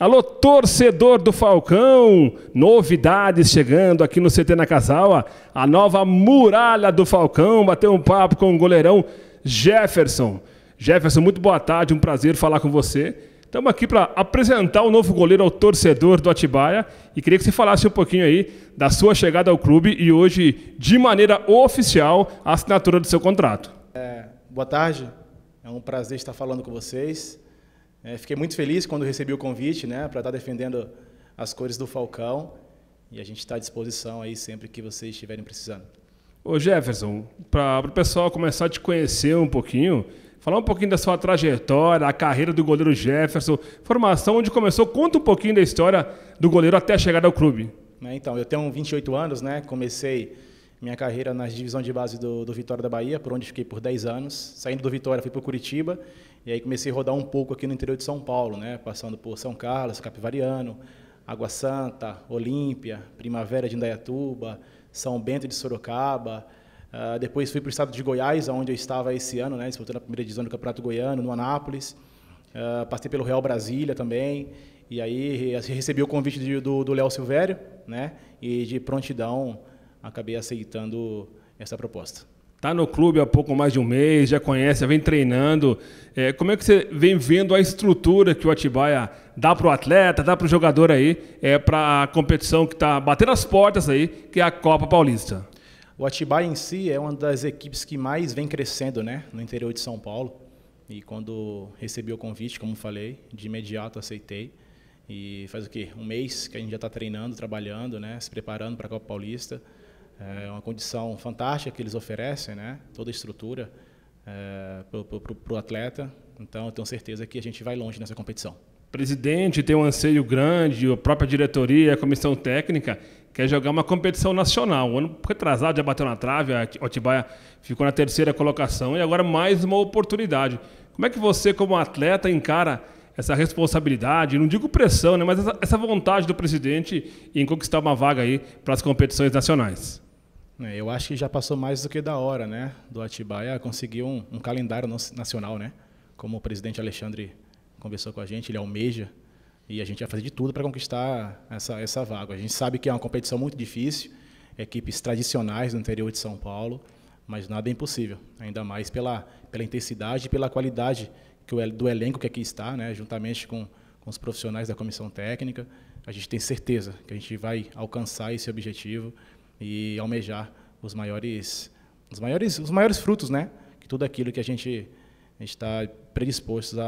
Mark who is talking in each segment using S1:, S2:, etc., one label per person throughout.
S1: Alô, torcedor do Falcão! Novidades chegando aqui no CT na Casal. A nova muralha do Falcão. Bateu um papo com o goleirão Jefferson. Jefferson, muito boa tarde, um prazer falar com você. Estamos aqui para apresentar o novo goleiro ao torcedor do Atibaia e queria que você falasse um pouquinho aí da sua chegada ao clube e hoje, de maneira oficial, a assinatura do seu contrato.
S2: É, boa tarde, é um prazer estar falando com vocês. É, fiquei muito feliz quando recebi o convite né, para estar tá defendendo as cores do Falcão. E a gente está à disposição aí sempre que vocês estiverem precisando.
S1: Ô Jefferson, para o pessoal começar a te conhecer um pouquinho, falar um pouquinho da sua trajetória, a carreira do goleiro Jefferson, formação onde começou, conta um pouquinho da história do goleiro até chegar ao clube.
S2: É, então, eu tenho 28 anos, né? Comecei minha carreira nas divisões de base do, do Vitória da Bahia, por onde fiquei por 10 anos. Saindo do Vitória, fui para Curitiba e aí comecei a rodar um pouco aqui no interior de São Paulo, né? Passando por São Carlos, Capivariano, Água Santa, Olímpia, Primavera de Indaiatuba, São Bento de Sorocaba. Uh, depois fui para o estado de Goiás, onde eu estava esse ano, né? Disputando a primeira divisão do Campeonato Goiano, no Anápolis. Uh, passei pelo Real Brasília também. E aí recebi o convite de, do Léo Silvério, né? E de prontidão acabei aceitando essa proposta.
S1: Está no clube há pouco mais de um mês, já conhece, já vem treinando. É, como é que você vem vendo a estrutura que o Atibaia dá para o atleta, dá para o jogador aí, é, para a competição que está batendo as portas aí, que é a Copa Paulista?
S2: O Atibaia em si é uma das equipes que mais vem crescendo né, no interior de São Paulo. E quando recebi o convite, como falei, de imediato aceitei. E faz o quê? Um mês que a gente já está treinando, trabalhando, né, se preparando para a Copa Paulista. É uma condição fantástica que eles oferecem, né? toda a estrutura é, para o atleta. Então, eu tenho certeza que a gente vai longe nessa competição.
S1: Presidente tem um anseio grande, a própria diretoria, a comissão técnica quer jogar uma competição nacional. O ano retrasado já bateu na trave, a Otibaia ficou na terceira colocação e agora mais uma oportunidade. Como é que você, como atleta, encara essa responsabilidade, não digo pressão, né, mas essa, essa vontade do presidente em conquistar uma vaga aí para as competições nacionais?
S2: É, eu acho que já passou mais do que da hora, né? Do Atibaia conseguir um, um, calendário nacional, né? Como o presidente Alexandre conversou com a gente, ele almeja e a gente vai fazer de tudo para conquistar essa, essa vaga. A gente sabe que é uma competição muito difícil, equipes tradicionais do interior de São Paulo, mas nada é impossível, ainda mais pela, pela intensidade e pela qualidade que o, do elenco que aqui está, né? Juntamente com, com os profissionais da comissão técnica, a gente tem certeza que a gente vai alcançar esse objetivo e almejar os maiores, os maiores, os maiores frutos, né? Que tudo aquilo que a gente está predispostos a,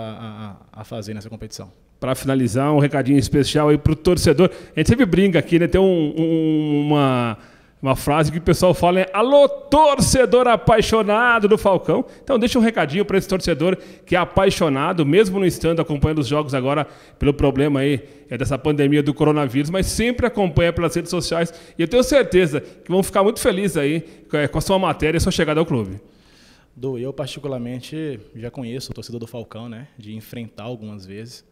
S2: a, a fazer nessa competição
S1: para finalizar, um recadinho especial aí para o torcedor. A gente sempre brinca aqui, né? Tem um, um, uma, uma frase que o pessoal fala é: Alô, torcedor apaixonado do Falcão. Então, deixa um recadinho para esse torcedor que é apaixonado, mesmo não estando acompanhando os jogos agora pelo problema aí é, dessa pandemia do coronavírus, mas sempre acompanha pelas redes sociais. E eu tenho certeza que vão ficar muito felizes aí é, com a sua matéria e sua chegada ao clube.
S2: Do eu, particularmente, já conheço o torcedor do Falcão, né? De enfrentar algumas vezes.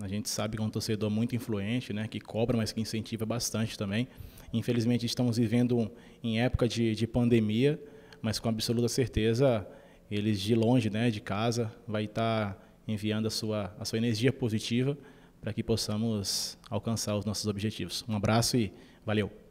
S2: A gente sabe que é um torcedor muito influente, né? Que cobra, mas que incentiva bastante também. Infelizmente, estamos vivendo em época de, de pandemia, mas com absoluta certeza, eles de longe, né, de casa, vai estar enviando a sua, a sua energia positiva para que possamos alcançar os nossos objetivos. Um abraço e valeu!